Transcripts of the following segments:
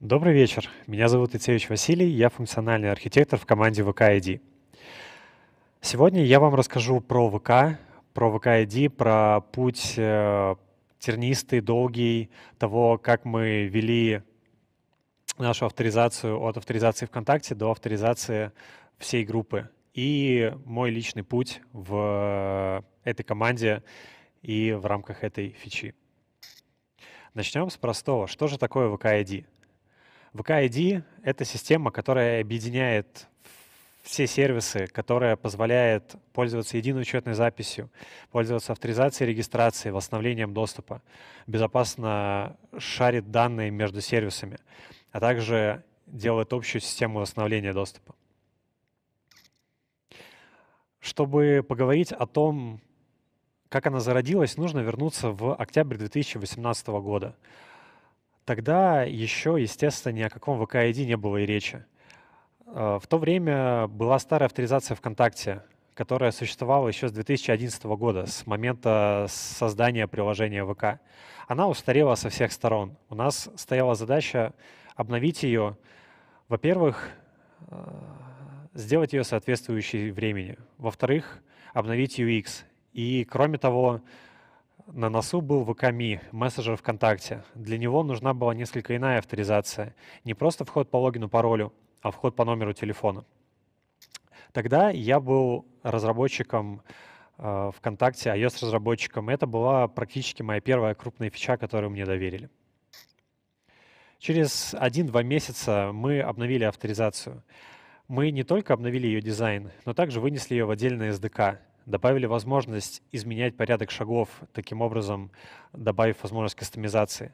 Добрый вечер. Меня зовут Ицевич Василий, я функциональный архитектор в команде VKID. Сегодня я вам расскажу про VK, про VKID, про путь э, тернистый, долгий, того, как мы вели нашу авторизацию от авторизации ВКонтакте до авторизации всей группы. И мой личный путь в этой команде и в рамках этой фичи. Начнем с простого. Что же такое VKID? VKID — это система, которая объединяет все сервисы, которая позволяет пользоваться единой учетной записью, пользоваться авторизацией, регистрацией, восстановлением доступа, безопасно шарит данные между сервисами, а также делает общую систему восстановления доступа. Чтобы поговорить о том, как она зародилась, нужно вернуться в октябрь 2018 года. Тогда еще, естественно, ни о каком VK-ID не было и речи. А, в то время была старая авторизация ВКонтакте, которая существовала еще с 2011 года, с момента создания приложения ВК. Она устарела со всех сторон. У нас стояла задача обновить ее, во-первых, а, сделать ее соответствующей времени, во-вторых, обновить UX. И, кроме того, на носу был Ваками, мессенджер ВКонтакте. Для него нужна была несколько иная авторизация. Не просто вход по логину-паролю, а вход по номеру телефона. Тогда я был разработчиком э, ВКонтакте, а iOS-разработчиком. Это была практически моя первая крупная фича, которую мне доверили. Через 1-2 месяца мы обновили авторизацию. Мы не только обновили ее дизайн, но также вынесли ее в отдельное SDK — добавили возможность изменять порядок шагов, таким образом добавив возможность кастомизации.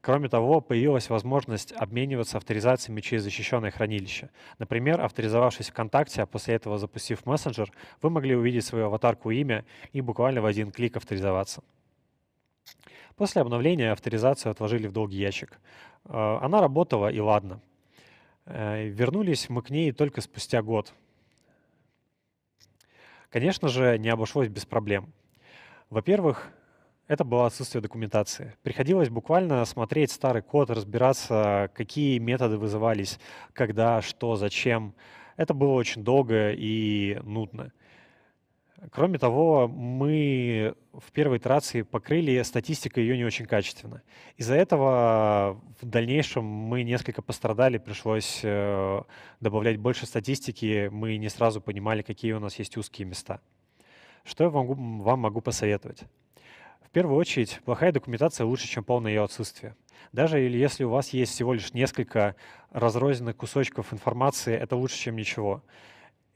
Кроме того, появилась возможность обмениваться авторизациями через защищенное хранилище. Например, авторизовавшись ВКонтакте, а после этого запустив мессенджер, вы могли увидеть свою аватарку и имя и буквально в один клик авторизоваться. После обновления авторизацию отложили в долгий ящик. Э, она работала, и ладно. Э, вернулись мы к ней только спустя год, Конечно же, не обошлось без проблем. Во-первых, это было отсутствие документации. Приходилось буквально смотреть старый код, разбираться, какие методы вызывались, когда, что, зачем. Это было очень долго и нудно. Кроме того, мы в первой итерации покрыли статистика, ее не очень качественно. Из-за этого в дальнейшем мы несколько пострадали, пришлось э, добавлять больше статистики, мы не сразу понимали, какие у нас есть узкие места. Что я вам, вам могу посоветовать? В первую очередь, плохая документация лучше, чем полное ее отсутствие. Даже если у вас есть всего лишь несколько разрозненных кусочков информации, это лучше, чем ничего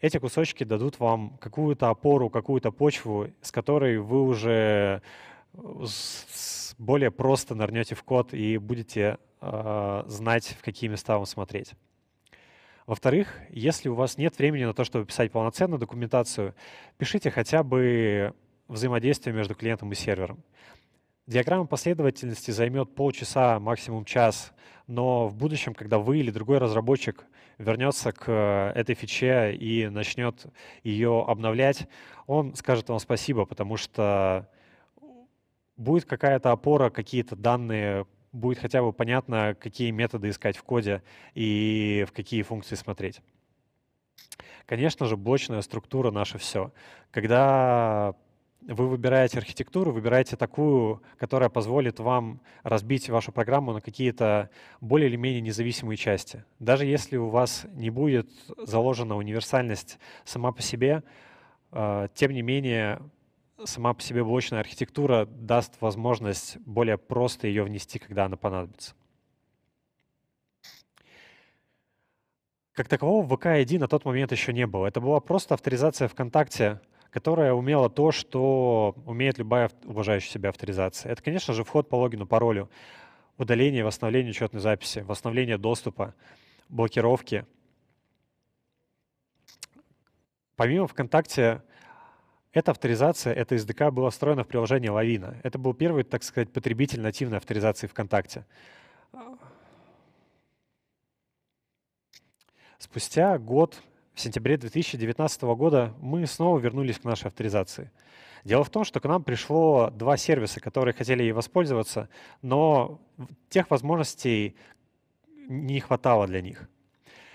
эти кусочки дадут вам какую-то опору, какую-то почву, с которой вы уже э, более просто нырнете в код и будете э, знать, в какие места вам смотреть. Во-вторых, если у вас нет времени на то, чтобы писать полноценную документацию, пишите хотя бы взаимодействие между клиентом и сервером. Диаграмма последовательности займет полчаса, максимум час но в будущем, когда вы или другой разработчик вернется к э, этой фиче и начнет ее обновлять, он скажет вам спасибо, потому что будет какая-то опора, какие-то данные, будет хотя бы понятно, какие методы искать в коде и в какие функции смотреть. Конечно же, блочная структура — наше все. Когда вы выбираете архитектуру, выбираете такую, которая позволит вам разбить вашу программу на какие-то более или менее независимые части. Даже если у вас не будет заложена универсальность сама по себе, э, тем не менее сама по себе блочная архитектура даст возможность более просто ее внести, когда она понадобится. Как такового в VK ID на тот момент еще не было. Это была просто авторизация ВКонтакте — которая умела то, что умеет любая уважающая себя авторизация. Это, конечно же, вход по логину, паролю, удаление, восстановление учетной записи, восстановление доступа, блокировки. Помимо ВКонтакте, эта авторизация, эта SDK была встроена в приложение Лавина. Это был первый, так сказать, потребитель нативной авторизации ВКонтакте. Спустя год в сентябре 2019 года мы снова вернулись к нашей авторизации. Дело в том, что к нам пришло два сервиса, которые хотели ей воспользоваться, но тех возможностей не хватало для них.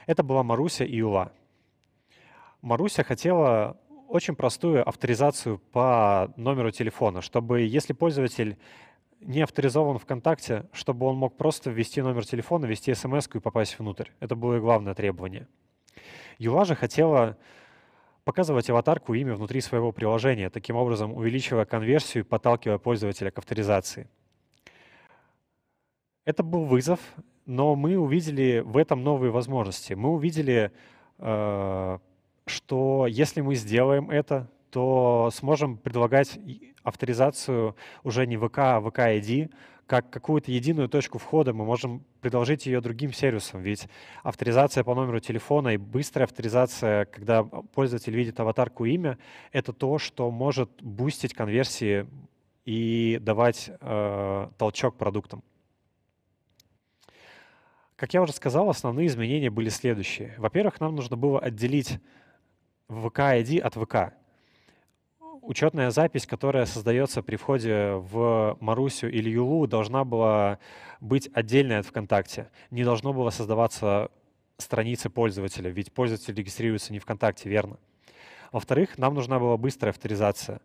Это была Маруся и Юла. Маруся хотела очень простую авторизацию по номеру телефона, чтобы если пользователь не авторизован ВКонтакте, чтобы он мог просто ввести номер телефона, ввести смс и попасть внутрь. Это было главное требование. Юла же хотела показывать аватарку имя внутри своего приложения, таким образом увеличивая конверсию и подталкивая пользователя к авторизации. Это был вызов, но мы увидели в этом новые возможности. Мы увидели, э, что если мы сделаем это, то сможем предлагать авторизацию уже не ВК, а ВК-ID, как какую-то единую точку входа, мы можем предложить ее другим сервисам, ведь авторизация по номеру телефона и быстрая авторизация, когда пользователь видит аватарку имя, это то, что может бустить конверсии и давать э, толчок продуктам. Как я уже сказал, основные изменения были следующие. Во-первых, нам нужно было отделить VK-ID от VK учетная запись, которая создается при входе в Марусю или Юлу, должна была быть отдельной от ВКонтакте. Не должно было создаваться страницы пользователя, ведь пользователь регистрируется не ВКонтакте, верно? Во-вторых, нам нужна была быстрая авторизация,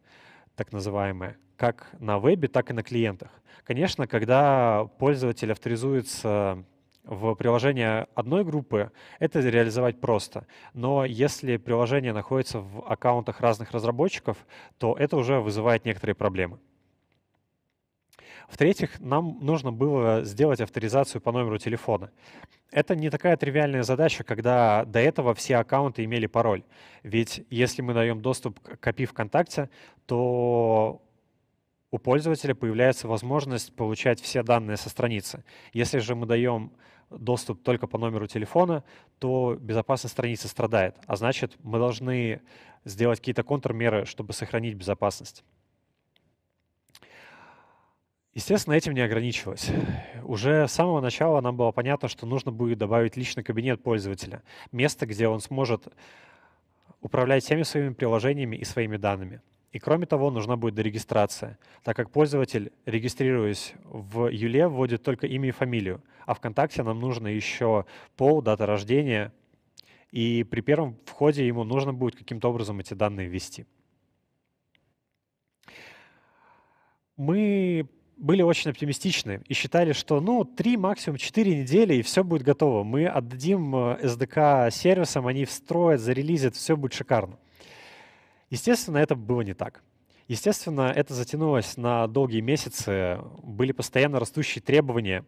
так называемая, как на вебе, так и на клиентах. Конечно, когда пользователь авторизуется в приложение одной группы, это реализовать просто. Но если приложение находится в аккаунтах разных разработчиков, то это уже вызывает некоторые проблемы. В-третьих, нам нужно было сделать авторизацию по номеру телефона. Это не такая тривиальная задача, когда до этого все аккаунты имели пароль. Ведь если мы даем доступ к API ВКонтакте, то у пользователя появляется возможность получать все данные со страницы. Если же мы даем доступ только по номеру телефона, то безопасность страницы страдает. А значит, мы должны сделать какие-то контрмеры, чтобы сохранить безопасность. Естественно, этим не ограничивалось. Уже с самого начала нам было понятно, что нужно будет добавить личный кабинет пользователя, место, где он сможет управлять всеми своими приложениями и своими данными. И кроме того, нужна будет дорегистрация, так как пользователь, регистрируясь в Юле, вводит только имя и фамилию, а ВКонтакте нам нужно еще пол, дата рождения, и при первом входе ему нужно будет каким-то образом эти данные ввести. Мы были очень оптимистичны и считали, что ну 3, максимум 4 недели, и все будет готово. Мы отдадим SDK э, сервисам, они встроят, зарелизят, все будет шикарно. Естественно, это было не так. Естественно, это затянулось на долгие месяцы, были постоянно растущие требования,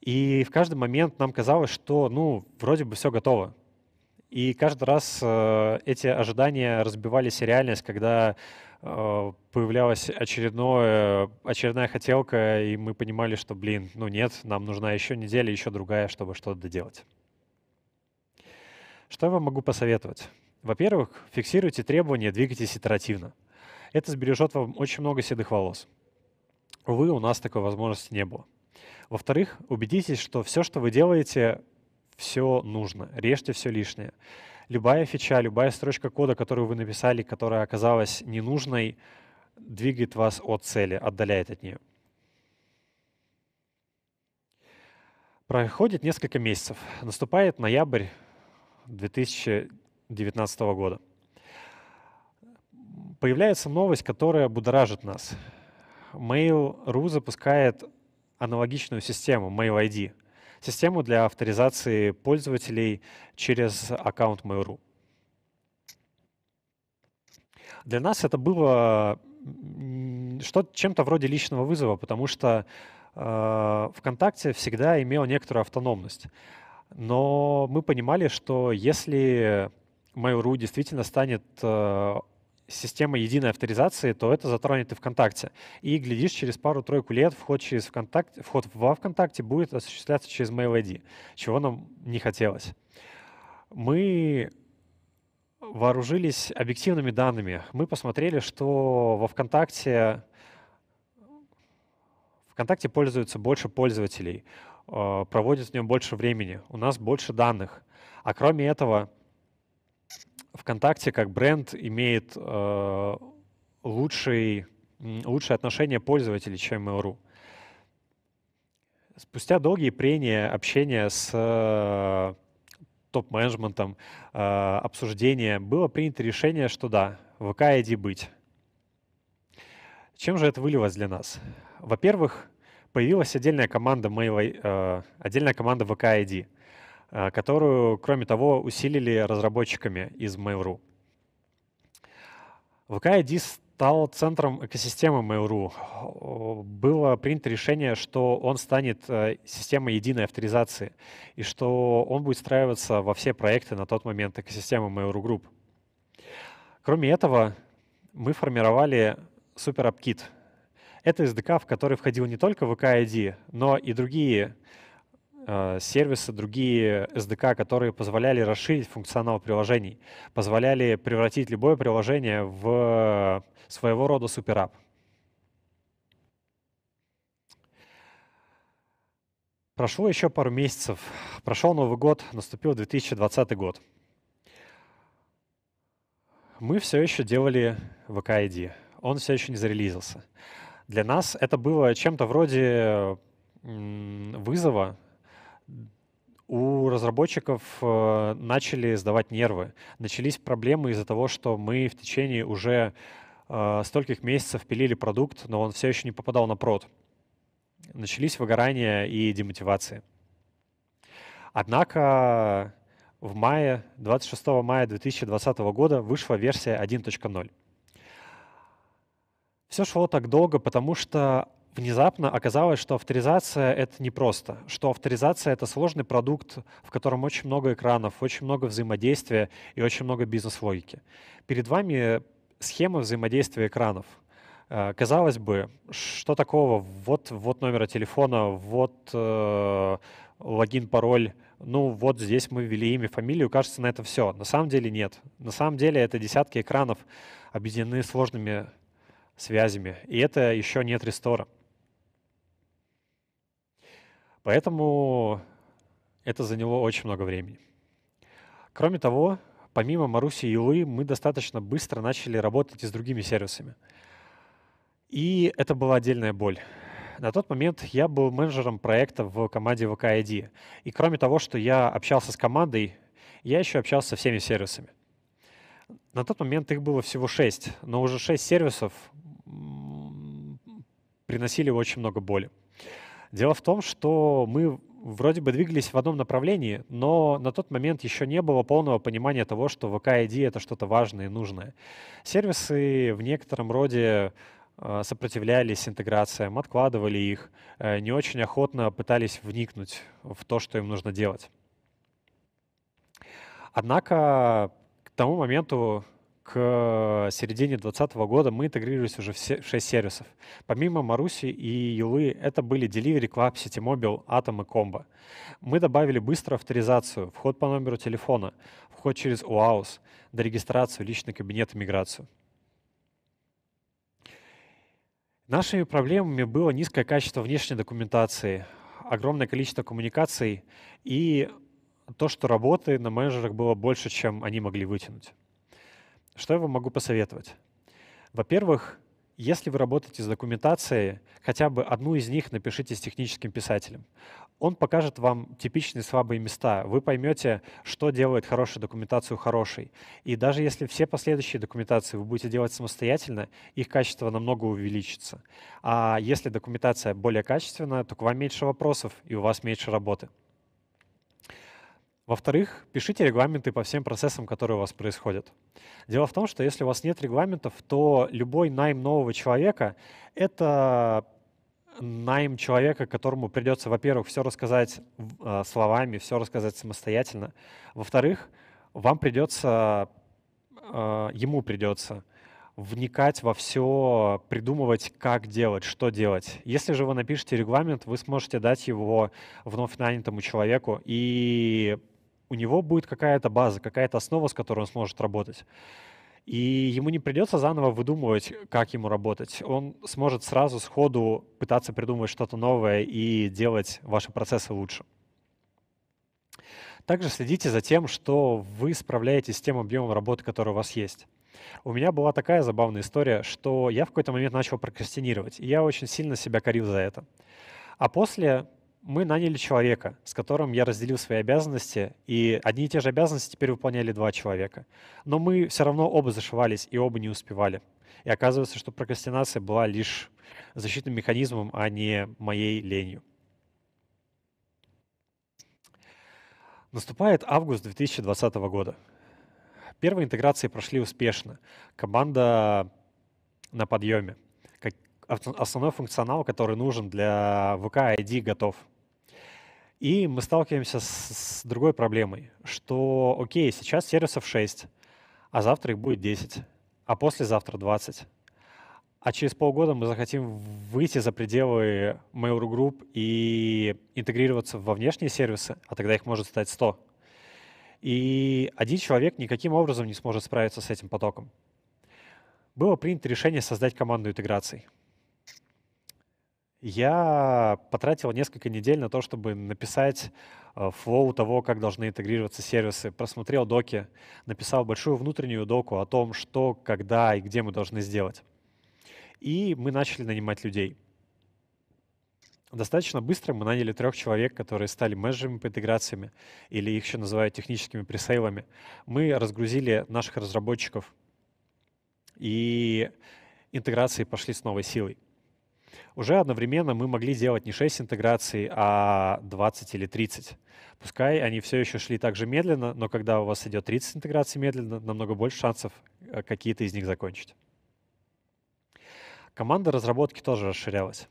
и в каждый момент нам казалось, что, ну, вроде бы все готово. И каждый раз э, эти ожидания разбивались реальность, когда э, появлялась очередное, очередная хотелка, и мы понимали, что, блин, ну нет, нам нужна еще неделя, еще другая, чтобы что-то доделать. Что я вам могу посоветовать? Во-первых, фиксируйте требования, двигайтесь итеративно. Это сбережет вам очень много седых волос. Увы, у нас такой возможности не было. Во-вторых, убедитесь, что все, что вы делаете, все нужно. Режьте все лишнее. Любая фича, любая строчка кода, которую вы написали, которая оказалась ненужной, двигает вас от цели, отдаляет от нее. Проходит несколько месяцев. Наступает ноябрь 2000 2019 года. Появляется новость, которая будоражит нас. Mail.ru запускает аналогичную систему Mail ID, систему для авторизации пользователей через аккаунт Mail.ru. Для нас это было что чем-то вроде личного вызова, потому что э, ВКонтакте всегда имел некоторую автономность. Но мы понимали, что если Mail.ru действительно станет э, система единой авторизации, то это затронет и ВКонтакте. И, глядишь, через пару-тройку лет вход, через ВКонтакте, вход во ВКонтакте будет осуществляться через Mail ID, чего нам не хотелось. Мы вооружились объективными данными. Мы посмотрели, что во ВКонтакте ВКонтакте пользуются больше пользователей, э, проводят в нем больше времени, у нас больше данных. А кроме этого, ВКонтакте как бренд имеет э, лучший, лучшее отношение пользователей, чем Mail.ru. Спустя долгие прения, общения с э, топ-менеджментом, э, обсуждение, было принято решение, что да, ВК иди быть. Чем же это вылилось для нас? Во-первых, появилась отдельная команда, Mail, э, отдельная команда VKID — Э, которую, кроме того, усилили разработчиками из Mail.ru. VKID стал центром экосистемы Mail.ru. Было принято решение, что он станет э, системой единой авторизации и что он будет встраиваться во все проекты на тот момент экосистемы Mail.ru Group. Кроме этого, мы формировали SuperAppKit. Это SDK, в который входил не только VKID, но и другие Э, сервисы, другие SDK, которые позволяли расширить функционал приложений, позволяли превратить любое приложение в своего рода суперап. Прошло еще пару месяцев, прошел Новый год, наступил 2020 год. Мы все еще делали VKID, он все еще не зарелизился. Для нас это было чем-то вроде вызова у разработчиков э, начали сдавать нервы. Начались проблемы из-за того, что мы в течение уже э, стольких месяцев пилили продукт, но он все еще не попадал на прод. Начались выгорания и демотивации. Однако в мае, 26 мая 2020 года вышла версия 1.0. Все шло так долго, потому что внезапно оказалось, что авторизация — это непросто, что авторизация — это сложный продукт, в котором очень много экранов, очень много взаимодействия и очень много бизнес-логики. Перед вами схема взаимодействия экранов. Э, казалось бы, что такого? Вот, вот номера телефона, вот э, логин, пароль, ну вот здесь мы ввели имя, фамилию, кажется, на это все. На самом деле нет. На самом деле это десятки экранов, объединены сложными связями. И это еще нет рестора. Поэтому это заняло очень много времени. Кроме того, помимо Маруси и Илы, мы достаточно быстро начали работать и с другими сервисами. И это была отдельная боль. На тот момент я был менеджером проекта в команде VKID. И кроме того, что я общался с командой, я еще общался со всеми сервисами. На тот момент их было всего шесть, но уже шесть сервисов приносили очень много боли. Дело в том, что мы вроде бы двигались в одном направлении, но на тот момент еще не было полного понимания того, что VK-ID — это что-то важное и нужное. Сервисы в некотором роде э, сопротивлялись интеграциям, откладывали их, э, не очень охотно пытались вникнуть в то, что им нужно делать. Однако к тому моменту к э, середине 2020 года мы интегрировались уже в 6 сервисов. Помимо Маруси и Юлы, это были Delivery Club, Ситимобил, Atom и Combo. Мы добавили быструю авторизацию, вход по номеру телефона, вход через УАУС, до дорегистрацию, личный кабинет и миграцию. Нашими проблемами было низкое качество внешней документации, огромное количество коммуникаций и то, что работы на менеджерах было больше, чем они могли вытянуть. Что я вам могу посоветовать? Во-первых, если вы работаете с документацией, хотя бы одну из них напишите с техническим писателем. Он покажет вам типичные слабые места. Вы поймете, что делает хорошую документацию хорошей. И даже если все последующие документации вы будете делать самостоятельно, их качество намного увеличится. А если документация более качественная, то к вам меньше вопросов и у вас меньше работы. Во-вторых, пишите регламенты по всем процессам, которые у вас происходят. Дело в том, что если у вас нет регламентов, то любой найм нового человека — это найм человека, которому придется, во-первых, все рассказать а, словами, все рассказать самостоятельно. Во-вторых, вам придется, а, ему придется вникать во все, придумывать, как делать, что делать. Если же вы напишете регламент, вы сможете дать его вновь нанятому человеку, и у него будет какая-то база, какая-то основа, с которой он сможет работать. И ему не придется заново выдумывать, как ему работать. Он сможет сразу сходу пытаться придумывать что-то новое и делать ваши процессы лучше. Также следите за тем, что вы справляетесь с тем объемом работы, который у вас есть. У меня была такая забавная история, что я в какой-то момент начал прокрастинировать, и я очень сильно себя корил за это. А после мы наняли человека, с которым я разделил свои обязанности, и одни и те же обязанности теперь выполняли два человека. Но мы все равно оба зашивались и оба не успевали. И оказывается, что прокрастинация была лишь защитным механизмом, а не моей ленью. Наступает август 2020 года. Первые интеграции прошли успешно. Команда на подъеме основной функционал, который нужен для VK ID, готов. И мы сталкиваемся с, с другой проблемой, что, окей, сейчас сервисов 6, а завтра их будет 10, а послезавтра 20. А через полгода мы захотим выйти за пределы Mail.ru Group и интегрироваться во внешние сервисы, а тогда их может стать 100. И один человек никаким образом не сможет справиться с этим потоком. Было принято решение создать команду интеграций — я потратил несколько недель на то, чтобы написать э, флоу того, как должны интегрироваться сервисы, просмотрел доки, написал большую внутреннюю доку о том, что, когда и где мы должны сделать. И мы начали нанимать людей. Достаточно быстро мы наняли трех человек, которые стали менеджерами по интеграциям, или их еще называют техническими пресейлами. Мы разгрузили наших разработчиков, и интеграции пошли с новой силой уже одновременно мы могли делать не 6 интеграций, а 20 или 30. Пускай они все еще шли так же медленно, но когда у вас идет 30 интеграций медленно, намного больше шансов э, какие-то из них закончить. Команда разработки тоже расширялась.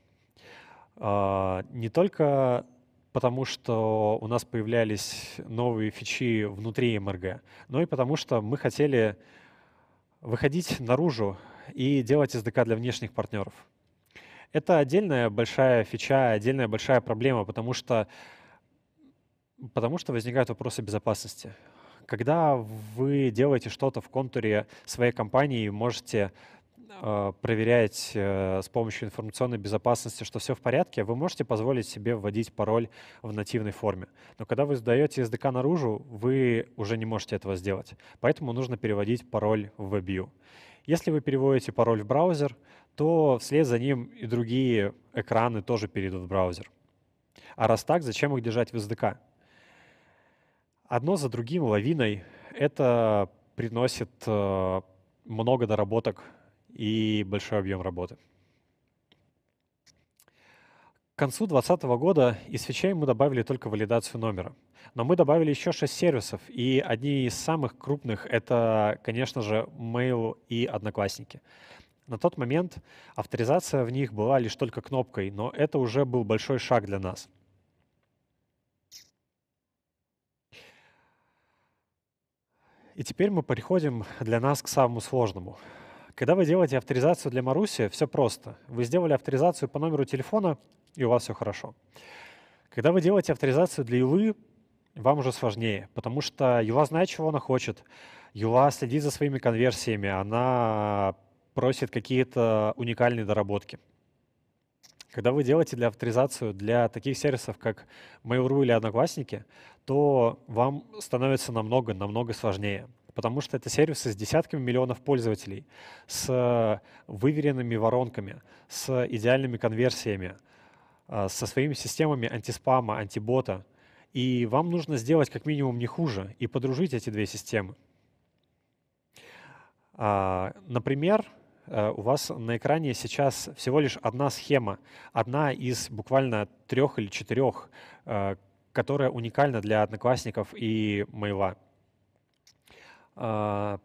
А, не только потому что у нас появлялись новые фичи внутри МРГ, но и потому что мы хотели выходить наружу и делать SDK для внешних партнеров. Это отдельная большая фича, отдельная большая проблема, потому что, потому что возникают вопросы безопасности. Когда вы делаете что-то в контуре своей компании, и можете э, проверять э, с помощью информационной безопасности, что все в порядке, вы можете позволить себе вводить пароль в нативной форме. Но когда вы сдаете SDK наружу, вы уже не можете этого сделать. Поэтому нужно переводить пароль в WebView. Если вы переводите пароль в браузер, то вслед за ним и другие экраны тоже перейдут в браузер. А раз так, зачем их держать в SDK? Одно за другим лавиной это приносит э, много доработок и большой объем работы. К концу 2020 года из фичей мы добавили только валидацию номера. Но мы добавили еще шесть сервисов, и одни из самых крупных — это, конечно же, Mail и Одноклассники. На тот момент авторизация в них была лишь только кнопкой, но это уже был большой шаг для нас. И теперь мы переходим для нас к самому сложному — когда вы делаете авторизацию для Маруси, все просто. Вы сделали авторизацию по номеру телефона, и у вас все хорошо. Когда вы делаете авторизацию для Юлы, вам уже сложнее, потому что Юла знает, чего она хочет. Юла следит за своими конверсиями, она просит какие-то уникальные доработки. Когда вы делаете для авторизацию для таких сервисов, как Mail.ru или Одноклассники, то вам становится намного-намного сложнее потому что это сервисы с десятками миллионов пользователей, с э, выверенными воронками, с идеальными конверсиями, э, со своими системами антиспама, антибота. И вам нужно сделать как минимум не хуже и подружить эти две системы. А, например, э, у вас на экране сейчас всего лишь одна схема, одна из буквально трех или четырех, которая уникальна для одноклассников и Mail. А,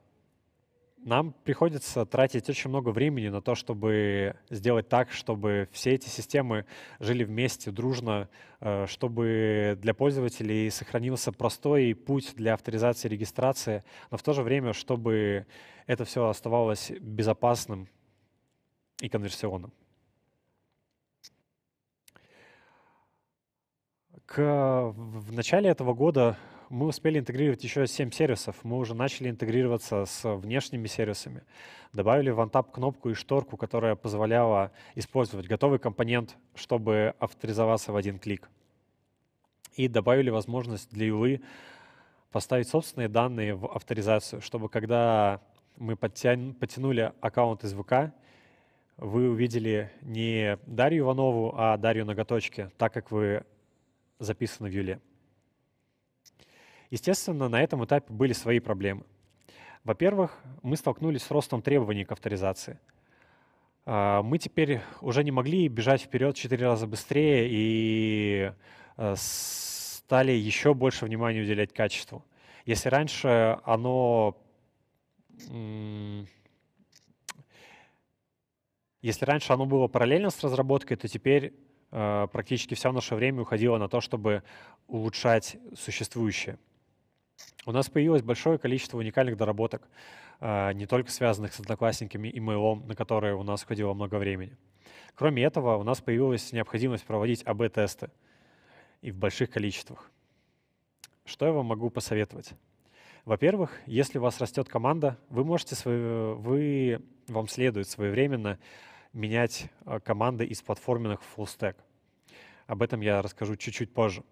нам приходится тратить очень много времени на то, чтобы сделать так, чтобы все эти системы жили вместе, дружно, э, чтобы для пользователей сохранился простой путь для авторизации и регистрации, но в то же время, чтобы это все оставалось безопасным и конверсионным. К, в начале этого года мы успели интегрировать еще 7 сервисов. Мы уже начали интегрироваться с внешними сервисами. Добавили в OneTap кнопку и шторку, которая позволяла использовать готовый компонент, чтобы авторизоваться в один клик. И добавили возможность для ULI поставить собственные данные в авторизацию, чтобы когда мы подтянули аккаунт из ВК, вы увидели не Дарью Иванову, а Дарью Ноготочки, так как вы записаны в Юле. Естественно, на этом этапе были свои проблемы. Во-первых, мы столкнулись с ростом требований к авторизации. А, мы теперь уже не могли бежать вперед в 4 раза быстрее и э, стали еще больше внимания уделять качеству. Если раньше оно... Если раньше оно было параллельно с разработкой, то теперь э, практически все наше время уходило на то, чтобы улучшать существующее. У нас появилось большое количество уникальных доработок, а, не только связанных с одноклассниками и мейлом, на которые у нас уходило много времени. Кроме этого, у нас появилась необходимость проводить АБ-тесты и в больших количествах. Что я вам могу посоветовать? Во-первых, если у вас растет команда, вы можете, свое, вы, вам следует своевременно менять а, команды из платформенных в full stack. Об этом я расскажу чуть-чуть позже.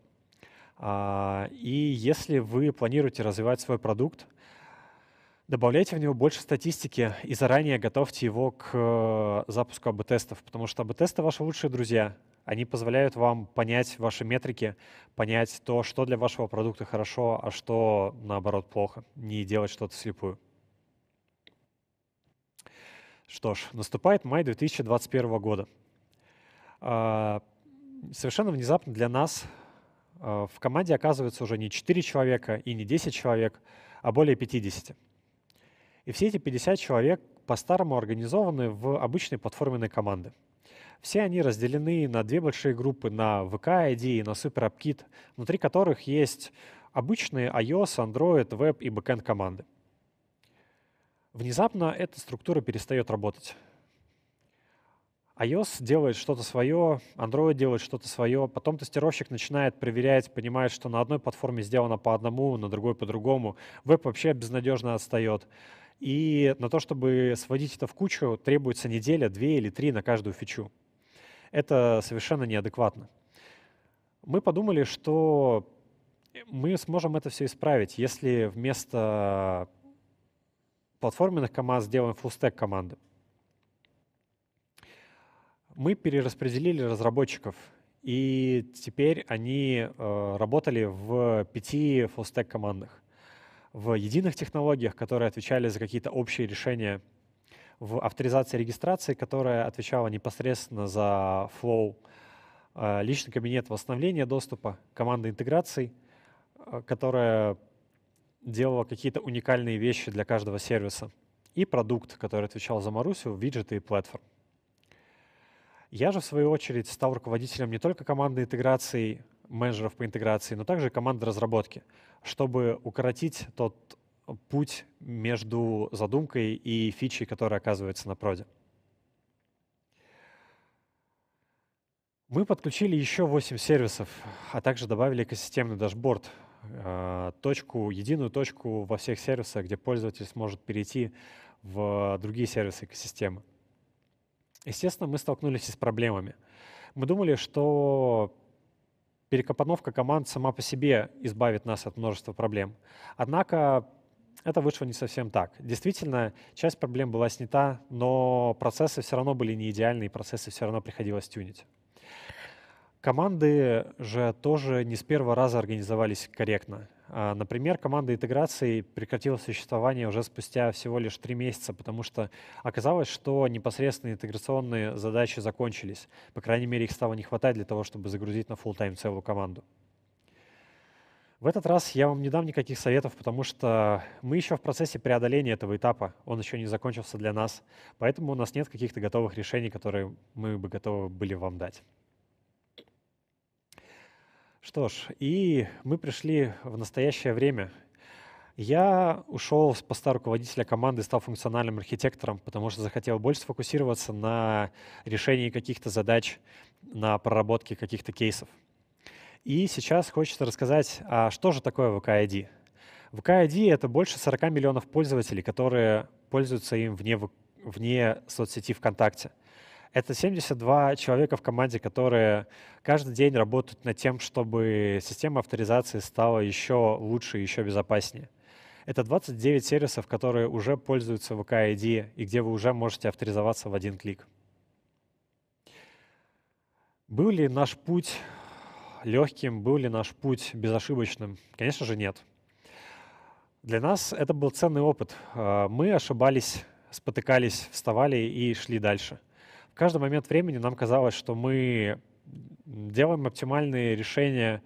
А, и если вы планируете развивать свой продукт, добавляйте в него больше статистики и заранее готовьте его к э, запуску АБ-тестов, потому что АБ-тесты — ваши лучшие друзья. Они позволяют вам понять ваши метрики, понять то, что для вашего продукта хорошо, а что, наоборот, плохо. Не делать что-то слепую. Что ж, наступает май 2021 года. А, совершенно внезапно для нас а, в команде оказывается уже не 4 человека и не 10 человек, а более 50. И все эти 50 человек по-старому организованы в обычной платформенной команды. Все они разделены на две большие группы, на VK-ID и на SuperAppKit, внутри которых есть обычные iOS, Android, веб и backend команды. Внезапно эта структура перестает работать iOS делает что-то свое, Android делает что-то свое, потом тестировщик начинает проверять, понимает, что на одной платформе сделано по одному, на другой по другому. Веб вообще безнадежно отстает. И на то, чтобы сводить это в кучу, требуется неделя, две или три на каждую фичу. Это совершенно неадекватно. Мы подумали, что мы сможем это все исправить, если вместо платформенных команд сделаем фуллстек команды. Мы перераспределили разработчиков, и теперь они э, работали в пяти фуллстек командах. В единых технологиях, которые отвечали за какие-то общие решения, в авторизации регистрации, которая отвечала непосредственно за flow, э, личный кабинет восстановления доступа, команда интеграций, э, которая делала какие-то уникальные вещи для каждого сервиса, и продукт, который отвечал за Марусю, виджеты и платформу. Я же, в свою очередь, стал руководителем не только команды интеграции, менеджеров по интеграции, но также команды разработки, чтобы укоротить тот путь между задумкой и фичей, которая оказывается на проде. Мы подключили еще 8 сервисов, а также добавили экосистемный дашборд, э, точку, единую точку во всех сервисах, где пользователь сможет перейти в другие сервисы экосистемы. Естественно, мы столкнулись с проблемами. Мы думали, что перекопановка команд сама по себе избавит нас от множества проблем. Однако это вышло не совсем так. Действительно, часть проблем была снята, но процессы все равно были не идеальны, и процессы все равно приходилось тюнить. Команды же тоже не с первого раза организовались корректно. А, например, команда интеграции прекратила существование уже спустя всего лишь три месяца, потому что оказалось, что непосредственно интеграционные задачи закончились. По крайней мере, их стало не хватать для того, чтобы загрузить на full тайм целую команду. В этот раз я вам не дам никаких советов, потому что мы еще в процессе преодоления этого этапа, он еще не закончился для нас, поэтому у нас нет каких-то готовых решений, которые мы бы готовы были вам дать. Что ж, и мы пришли в настоящее время. Я ушел с поста руководителя команды, стал функциональным архитектором, потому что захотел больше сфокусироваться на решении каких-то задач, на проработке каких-то кейсов. И сейчас хочется рассказать, а что же такое VKID? VKID — это больше 40 миллионов пользователей, которые пользуются им вне, вне соцсети ВКонтакте — это 72 человека в команде, которые каждый день работают над тем, чтобы система авторизации стала еще лучше, еще безопаснее. Это 29 сервисов, которые уже пользуются VK ID и где вы уже можете авторизоваться в один клик. Был ли наш путь легким, был ли наш путь безошибочным? Конечно же, нет. Для нас это был ценный опыт. Э, мы ошибались, спотыкались, вставали и шли дальше — в каждый момент времени нам казалось, что мы делаем оптимальные решения,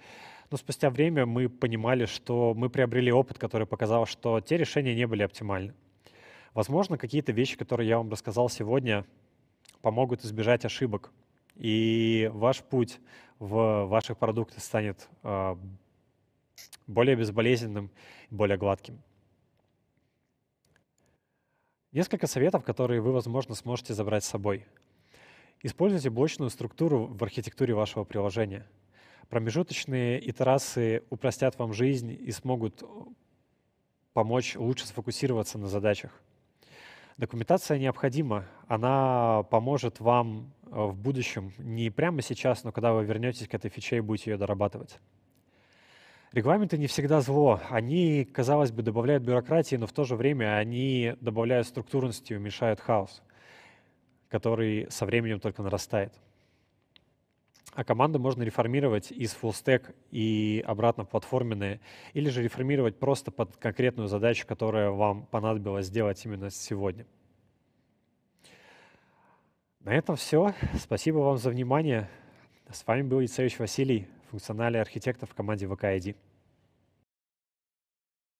но спустя время мы понимали, что мы приобрели опыт, который показал, что те решения не были оптимальны. Возможно, какие-то вещи, которые я вам рассказал сегодня, помогут избежать ошибок, и ваш путь в ваших продуктах станет а, более безболезненным и более гладким. Несколько советов, которые вы, возможно, сможете забрать с собой – Используйте блочную структуру в архитектуре вашего приложения. Промежуточные итерации упростят вам жизнь и смогут э, помочь лучше сфокусироваться на задачах. Документация необходима. Она поможет вам э, в будущем, не прямо сейчас, но когда вы вернетесь к этой фиче и будете ее дорабатывать. Регламенты не всегда зло. Они, казалось бы, добавляют бюрократии, но в то же время они добавляют структурности и уменьшают хаос который со временем только нарастает. А команды можно реформировать из full stack и обратно в платформенные, или же реформировать просто под конкретную задачу, которая вам понадобилось сделать именно сегодня. На этом все. Спасибо вам за внимание. С вами был Яцевич Василий, функциональный архитектор в команде ВКИД.